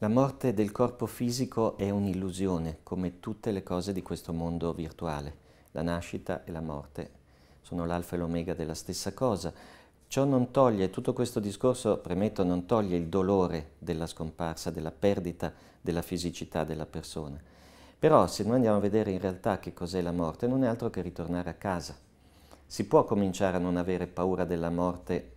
La morte del corpo fisico è un'illusione, come tutte le cose di questo mondo virtuale. La nascita e la morte sono l'alfa e l'omega della stessa cosa. Ciò non toglie, tutto questo discorso, premetto, non toglie il dolore della scomparsa, della perdita della fisicità della persona. Però se noi andiamo a vedere in realtà che cos'è la morte, non è altro che ritornare a casa. Si può cominciare a non avere paura della morte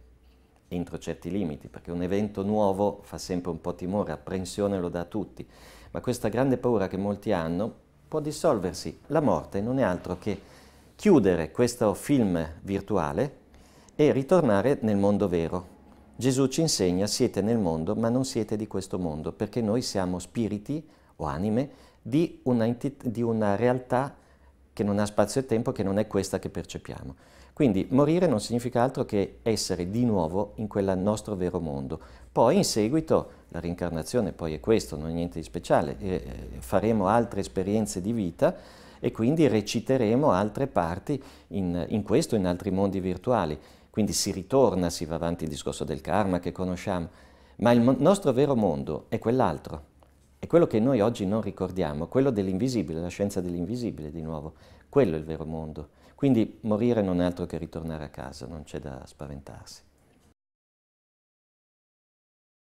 entro certi limiti, perché un evento nuovo fa sempre un po' timore, apprensione lo dà a tutti, ma questa grande paura che molti hanno può dissolversi. La morte non è altro che chiudere questo film virtuale e ritornare nel mondo vero. Gesù ci insegna siete nel mondo ma non siete di questo mondo, perché noi siamo spiriti o anime di una, di una realtà che non ha spazio e tempo, che non è questa che percepiamo. Quindi morire non significa altro che essere di nuovo in quel nostro vero mondo. Poi in seguito la reincarnazione poi è questo, non è niente di speciale, eh, faremo altre esperienze di vita e quindi reciteremo altre parti in, in questo e in altri mondi virtuali. Quindi si ritorna, si va avanti il discorso del karma che conosciamo, ma il nostro vero mondo è quell'altro. È quello che noi oggi non ricordiamo, quello dell'invisibile, la scienza dell'invisibile di nuovo, quello è il vero mondo. Quindi morire non è altro che ritornare a casa, non c'è da spaventarsi.